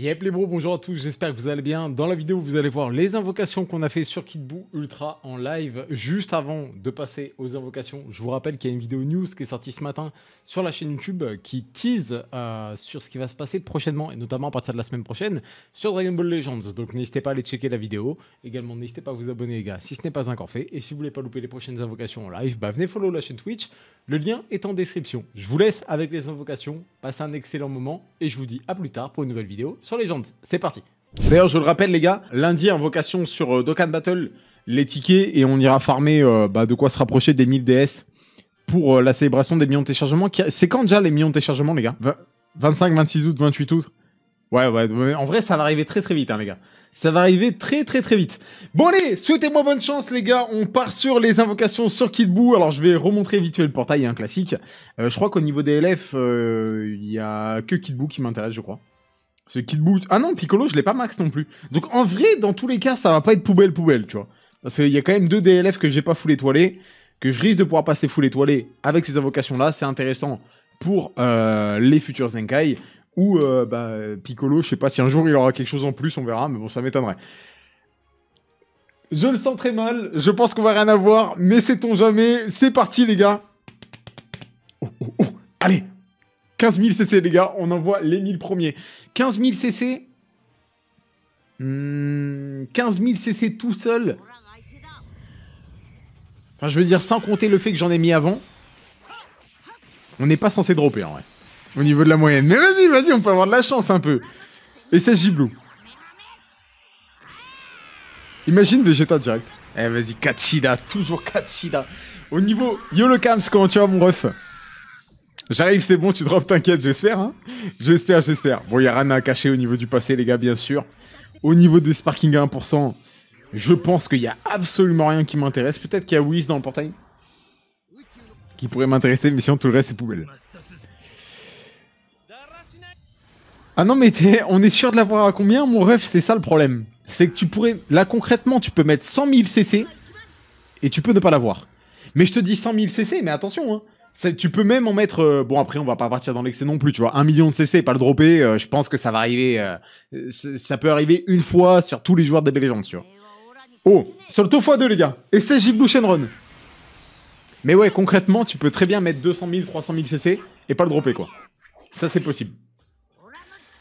Yep les bros, bonjour à tous, j'espère que vous allez bien. Dans la vidéo, vous allez voir les invocations qu'on a fait sur Kitboo Ultra en live. Juste avant de passer aux invocations, je vous rappelle qu'il y a une vidéo news qui est sortie ce matin sur la chaîne YouTube qui tease euh, sur ce qui va se passer prochainement et notamment à partir de la semaine prochaine sur Dragon Ball Legends. Donc n'hésitez pas à aller checker la vidéo. Également, n'hésitez pas à vous abonner les gars si ce n'est pas encore fait. Et si vous voulez pas louper les prochaines invocations en live, bah venez follow la chaîne Twitch le lien est en description. Je vous laisse avec les invocations, passez un excellent moment et je vous dis à plus tard pour une nouvelle vidéo sur les Legends. C'est parti D'ailleurs, je le rappelle les gars, lundi, invocation sur euh, Dokkan Battle, les tickets et on ira farmer euh, bah, de quoi se rapprocher des 1000 DS pour euh, la célébration des millions de téléchargements. C'est quand déjà les millions de téléchargements les gars 25, 26 août, 28 août Ouais, ouais, en vrai, ça va arriver très très vite, hein, les gars. Ça va arriver très très très vite. Bon allez, souhaitez-moi bonne chance, les gars. On part sur les invocations sur Kidboo. Alors, je vais remontrer vite le portail, un hein, classique. Euh, je crois qu'au niveau DLF, euh, il y a que Kidboo qui m'intéresse, je crois. Ce Kitbou, Ah non, Piccolo, je l'ai pas max non plus. Donc, en vrai, dans tous les cas, ça va pas être poubelle-poubelle, tu vois. Parce qu'il y a quand même deux DLF que j'ai pas full étoilé, que je risque de pouvoir passer full étoilé avec ces invocations-là. C'est intéressant pour euh, les futurs Zenkai ou euh, bah, Piccolo, je sais pas si un jour il aura quelque chose en plus, on verra, mais bon, ça m'étonnerait. Je le sens très mal, je pense qu'on va rien avoir, mais sait-on jamais, c'est parti les gars oh, oh, oh. Allez 15 000 CC les gars, on envoie les 1000 premiers. 15 000 CC 15 000 CC tout seul Enfin je veux dire sans compter le fait que j'en ai mis avant. On n'est pas censé dropper en vrai au niveau de la moyenne. Mais vas-y, vas-y, on peut avoir de la chance un peu. Et c'est Giblou. Imagine Vegeta direct. Eh vas-y, Katsida, toujours Kachida. Au niveau Yolo comment tu vas mon ref J'arrive, c'est bon, tu drops, t'inquiète, j'espère. Hein j'espère, j'espère. Bon, il n'y a à cacher au niveau du passé, les gars, bien sûr. Au niveau des sparking à 1%, je pense qu'il y a absolument rien qui m'intéresse. Peut-être qu'il y a Whis dans le portail qui pourrait m'intéresser, mais sinon tout le reste c'est poubelle. Ah non, mais on est sûr de l'avoir à combien Mon ref, c'est ça le problème. C'est que tu pourrais. Là, concrètement, tu peux mettre 100 000 CC et tu peux ne pas l'avoir. Mais je te dis 100 000 CC, mais attention, hein. Tu peux même en mettre. Euh, bon, après, on va pas partir dans l'excès non plus, tu vois. Un million de CC, pas le dropper. Euh, je pense que ça va arriver. Euh, ça peut arriver une fois sur tous les joueurs des Legends tu vois. Oh, sur le taux x2, les gars. Et c'est Blue Shenron. Mais ouais, concrètement, tu peux très bien mettre 200 000, 300 000 CC et pas le dropper, quoi. Ça, c'est possible.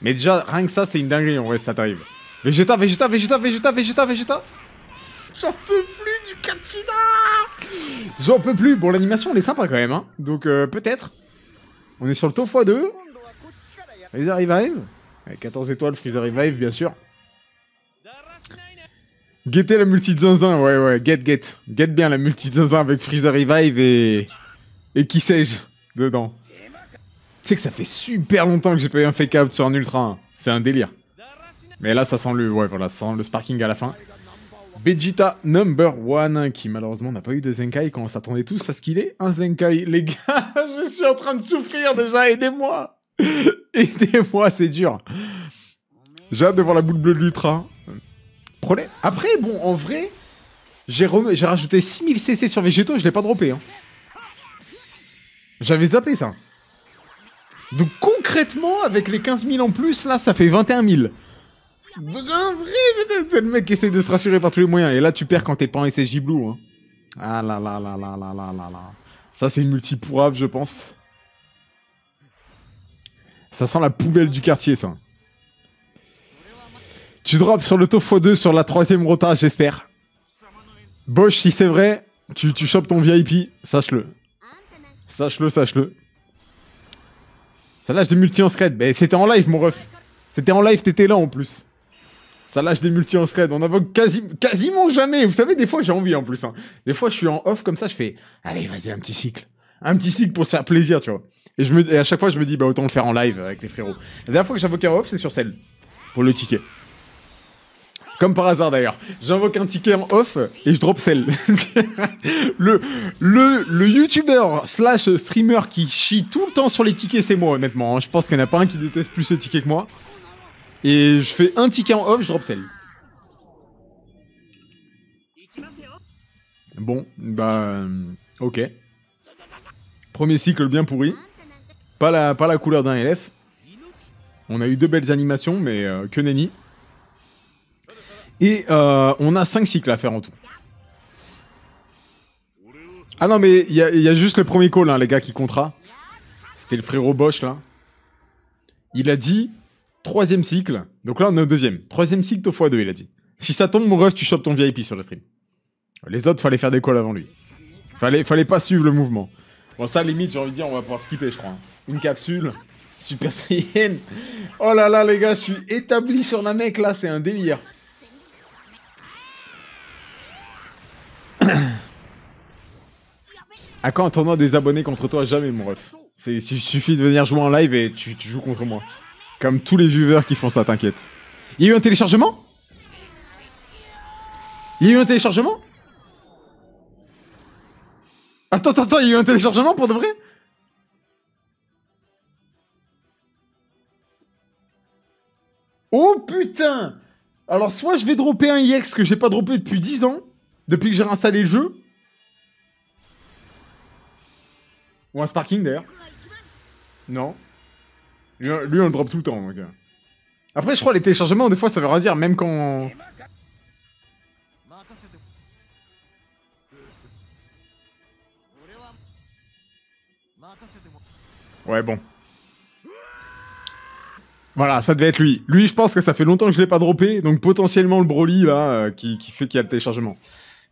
Mais déjà, rien que ça, c'est une dinguerie en vrai, ça t'arrive. Vegeta, Vegeta, Vegeta, Vegeta, Vegeta, Vegeta. J'en peux plus du Katina J'en peux plus. Bon, l'animation, elle est sympa quand même, hein. Donc, euh, peut-être. On est sur le taux x2. Freezer Revive. 14 étoiles, Freezer Revive, bien sûr. Guettez la multi-zinzin, ouais, ouais, get, get. Get bien la multi-zinzin avec Freezer Revive et... Et qui sais-je dedans. Tu sais que ça fait super longtemps que j'ai pas eu un fake up sur un Ultra C'est un délire. Mais là, ça sent le, ouais, voilà, sent le sparking à la fin. Vegeta number one, qui malheureusement n'a pas eu de Zenkai quand on s'attendait tous à ce qu'il ait un Zenkai. Les gars, je suis en train de souffrir déjà, aidez-moi Aidez-moi, c'est dur. J'ai hâte de voir la boule bleue de l'Ultra. Problème. Après, bon, en vrai, j'ai rajouté 6000 CC sur Vegeto, je l'ai pas droppé. Hein. J'avais zappé ça. Donc concrètement, avec les 15 000 en plus, là, ça fait 21 000. C'est le mec qui essaie de se rassurer par tous les moyens. Et là, tu perds quand t'es pas en SSJ Blue. Hein. Ah là là là là là là là là. Ça, c'est une multi pourrave, je pense. Ça sent la poubelle du quartier, ça. Tu drops sur le taux x2 sur la troisième rota, j'espère. Bosch, si c'est vrai, tu, tu chopes ton VIP, sache-le. Sache-le, sache-le. Ça lâche des multi en thread, Mais c'était en live, mon ref. C'était en live, t'étais là en plus. Ça lâche des multi en thread, On invoque quasiment jamais. Vous savez, des fois, j'ai envie en plus. Hein. Des fois, je suis en off comme ça, je fais Allez, vas-y, un petit cycle. Un petit cycle pour se faire plaisir, tu vois. Et, à chaque fois, je me dis Bah, autant le faire en live avec les frérots. La dernière fois que j'invoquais un off, c'est sur celle. Pour le ticket. Comme par hasard d'ailleurs. J'invoque un ticket en off et je drop celle. le, le, le youtubeur slash streamer qui chie tout le temps sur les tickets, c'est moi honnêtement. Hein. Je pense qu'il n'y en a pas un qui déteste plus ces tickets que moi. Et je fais un ticket en off, je drop celle. Bon, bah... Euh, ok. Premier cycle bien pourri. Pas la, pas la couleur d'un LF. On a eu deux belles animations, mais euh, que nenni. Et euh, on a 5 cycles à faire en tout. Ah non, mais il y, a juste le premier call, hein, les gars, qui comptera. C'était le frérot Bosch, là. Il a dit troisième cycle. Donc là, on est au deuxième. Troisième cycle, taux x2, il a dit. Si ça tombe, mon tu chopes ton VIP sur le stream. Les autres, fallait faire des calls avant lui. Fallait, pas suivre le mouvement. Bon, ça, limite, j'ai envie de dire, on va pouvoir skipper, je crois. Une capsule. Super Saiyan. Oh là là, les gars, je suis établi sur la mec, là, c'est un délire. À quand un tournoi des abonnés contre toi Jamais, mon ref. Il suffit de venir jouer en live et tu, joues contre moi. Comme tous les viewers qui font ça, t'inquiète. Il y a eu un téléchargement Il y a eu un téléchargement Attends, attends, attends, il y a eu un téléchargement pour de vrai Oh putain Alors soit je vais dropper un EX que j'ai pas droppé depuis 10 ans, depuis que j'ai réinstallé le jeu, Ou un Sparking d'ailleurs. Non. Euh, lui, on le drop tout le temps. Euh. Après, je crois les téléchargements, des fois, ça veut rien dire, même quand. Ouais, bon. Voilà, ça devait être lui. Lui, je pense que ça fait longtemps que je l'ai pas droppé, donc potentiellement le Broly, là, euh, qui fait qu'il y a le téléchargement.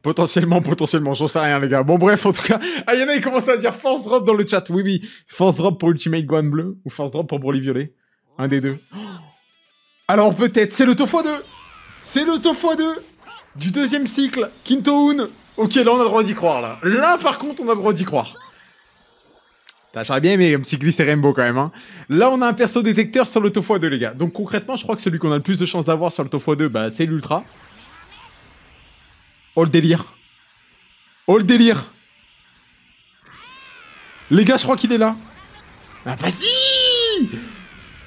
Potentiellement, potentiellement, j'en sais rien, les gars. Bon, bref, en tout cas, ah, y en a, à dire force drop dans le chat. Oui, oui, force drop pour Ultimate Guan bleu ou force drop pour Broly violet. Un des deux. Alors, peut-être, c'est le taux x2 C'est le taux x2 du deuxième cycle, Kinto Un. Ok, là, on a le droit d'y croire, là. Là, par contre, on a le droit d'y croire. J'aurais bien mais un petit glisser rainbow quand même. Hein. Là, on a un perso détecteur sur le taux x2, les gars. Donc concrètement, je crois que celui qu'on a le plus de chances d'avoir sur le taux x2, bah, c'est l'ultra. Oh le délire. Oh le délire. Les gars, je crois qu'il est là. Ah, vas-y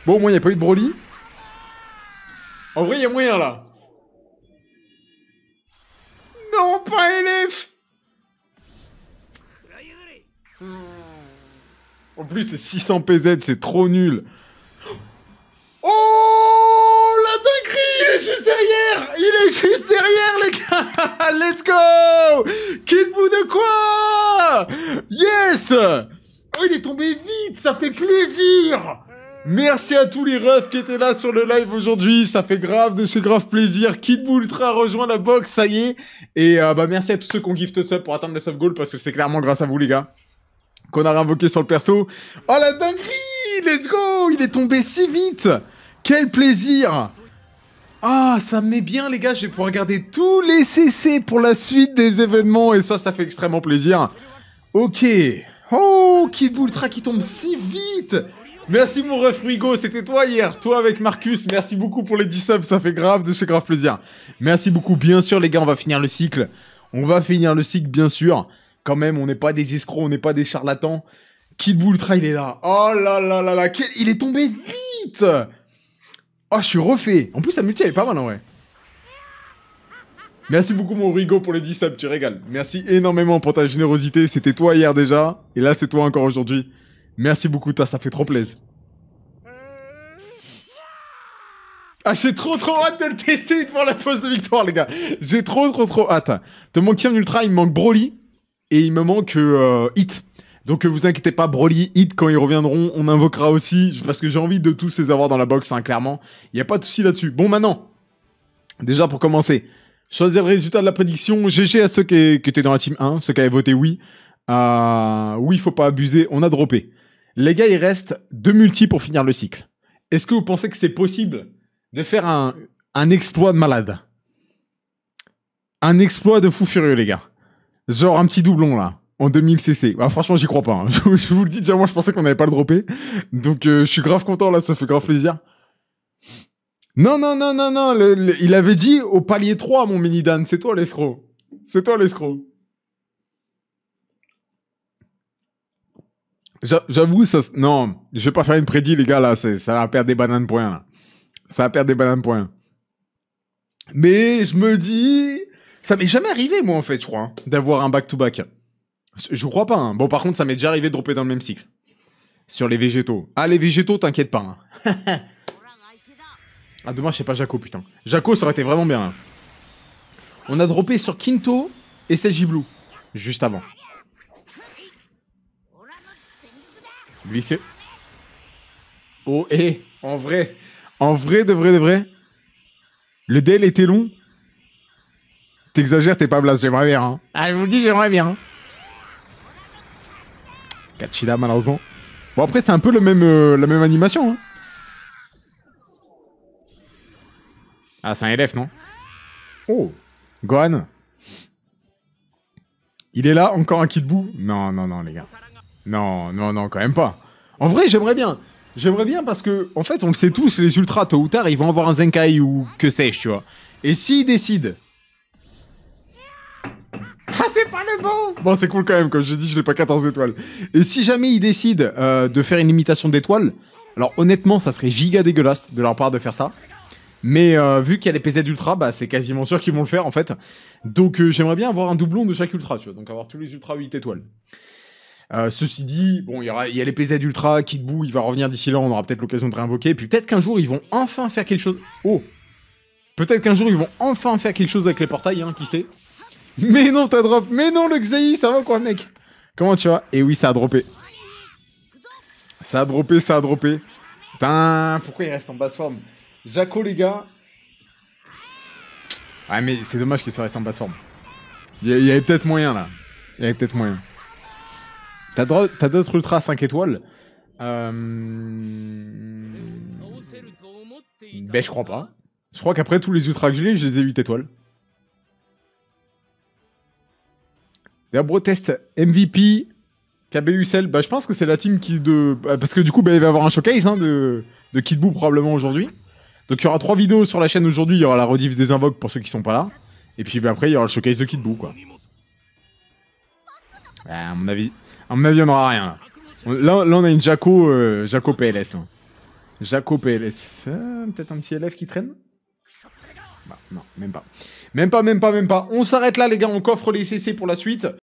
Bon, au moins, il n'y a pas eu de Broly. En vrai, il y a moyen, là. Non, pas LF En plus, c'est 600 PZ, c'est trop nul. Oh est juste derrière, les gars Let's go Kidbou de quoi Yes Oh, il est tombé vite Ça fait plaisir Merci à tous les refs qui étaient là sur le live aujourd'hui. Ça fait grave de chez grave plaisir. Kid Ultra rejoint la box, ça y est. Et euh, bah merci à tous ceux qui ont gift sub pour atteindre le sub goal parce que c'est clairement grâce à vous les gars qu'on a réinvoqué sur le perso. Oh la dinguerie Let's go Il est tombé si vite Quel plaisir ah, ça me met bien, les gars, je vais pouvoir garder tous les CC pour la suite des événements, et ça, ça fait extrêmement plaisir. Ok. Oh, Kid Boultra qui tombe si vite Merci mon ref c'était toi hier, toi avec Marcus, merci beaucoup pour les 10 subs, ça fait grave de grave plaisir. Merci beaucoup, bien sûr les gars, on va finir le cycle. On va finir le cycle, bien sûr. Quand même, on n'est pas des escrocs, on n'est pas des charlatans. Kid Boultra, il est là. Oh là là là là, il est tombé vite Oh, je suis refait. En plus, ça multi, elle est pas mal en hein, vrai. Merci beaucoup, mon Rigo, pour les 10 subs. Tu régales. Merci énormément pour ta générosité. C'était toi hier déjà. Et là, c'est toi encore aujourd'hui. Merci beaucoup, ça fait trop plaisir. Ah, j'ai trop trop hâte de le tester pour la pause de victoire, les gars. J'ai trop trop trop hâte. De mon ultra, il me manque Broly et il me manque euh, Hit. Donc euh, vous inquiétez pas, Broly, Hit, quand ils reviendront, on invoquera aussi, parce que j'ai envie de tous les avoir dans la box, hein, clairement. Il n'y a pas de souci là-dessus. Bon, maintenant, déjà pour commencer, choisir le résultat de la prédiction. GG à ceux qui, étaient dans la team 1, ceux qui avaient voté oui. Euh, oui, il faut pas abuser, on a droppé. Les gars, il reste deux multi pour finir le cycle. Est-ce que vous pensez que c'est possible de faire un, un exploit de malade Un exploit de fou furieux, les gars. Genre un petit doublon, là en 2000 CC. Bah, franchement, j'y crois pas. Hein. je vous le dis, déjà, moi, je pensais qu'on n'avait pas le dropper. Donc, euh, je suis grave content, là, ça fait grave plaisir. Non, non, non, non, non, il avait dit au palier 3, mon mini-Dan, c'est toi l'escroc. C'est toi l'escroc. J'avoue, ça. Non, je vais pas faire une prédit, les gars, là. Ça va perdre des bananes points, là. Ça va perdre des bananes points. Mais je me dis. Ça m'est jamais arrivé, moi, en fait, je crois, hein, d'avoir un back-to-back. to back to back je crois pas. Hein. Bon, par contre, ça m'est déjà arrivé de dropper dans le même cycle. Sur les végétaux. Ah, les végétaux, t'inquiète pas. Hein. ah, dommage, sais pas Jaco, putain. Jaco, ça aurait été vraiment bien. Hein. On a droppé sur Kinto et Blue. Juste avant. Glisser. Oh, et en vrai, en vrai, de vrai, de vrai, le DL était long. T'exagères, t'es pas blasé. j'aimerais bien. Hein. Ah, je vous dis, j'aimerais bien. Hein. Kachida, malheureusement. Bon, après, c'est un peu le même, euh, la même animation. Hein. Ah, c'est un élève, non Oh Gohan Il est là, encore un kitbou. Non, non, non, les gars. Non, non, non, quand même pas. En vrai, j'aimerais bien. J'aimerais bien parce que, en fait, on le sait tous, les ultras, tôt ou tard, ils vont avoir un Zenkai ou que sais-je, tu vois. Et s'ils décident ah, c'est pas le bon Bon, c'est cool quand même, comme je dis, je l'ai pas 14 étoiles. Et si jamais ils décident euh, de faire une imitation d'étoiles, alors honnêtement, ça serait giga dégueulasse de leur part de faire ça. Mais euh, vu qu'il y a les PZ Ultra, bah, c'est quasiment sûr qu'ils vont le faire en fait. Donc euh, j'aimerais bien avoir un doublon de chaque Ultra, tu vois. Donc avoir tous les Ultra 8 étoiles. ceci dit, bon, il y, a les PZ Ultra, Kid Buu, il va revenir d'ici là, on aura peut-être l'occasion de réinvoquer. Puis peut-être qu'un jour, ils vont enfin faire quelque chose. Oh Peut-être qu'un jour, ils vont enfin faire quelque chose avec les portails, hein, qui sait mais non, t'as drop. Mais non, le Xei, ça va quoi, mec Comment tu vas Et eh oui, ça a droppé. Ça a droppé, ça a droppé. Putain, pourquoi il reste en basse forme Jaco, les gars. Ah, mais c'est dommage qu'il soit reste en basse forme. Il y, avait peut-être moyen, là. Il y avait peut-être moyen. T'as d'autres ultra 5 étoiles euh... Ben, je crois pas. Je crois qu'après tous les ultras que j'ai, je les ai 8 étoiles. D'abord test MVP, KBUSL, bah, je pense que c'est la team qui de. Bah, parce que du coup, bah, il va y avoir un showcase hein, de, de Kid probablement aujourd'hui. Donc il y aura trois vidéos sur la chaîne aujourd'hui. Il y aura la rediff des invoques pour ceux qui sont pas là. Et puis bah, après, il y aura le showcase de Kid quoi. à mon avis, à mon avis, on aura rien. Là, là, on a une Jaco, euh, Jaco PLS. Hein. Jaco PLS. Euh, peut-être un petit élève qui traîne bah, Non, même pas. Même pas, même pas, même pas. On s'arrête là, les gars. On coffre les CC pour la suite.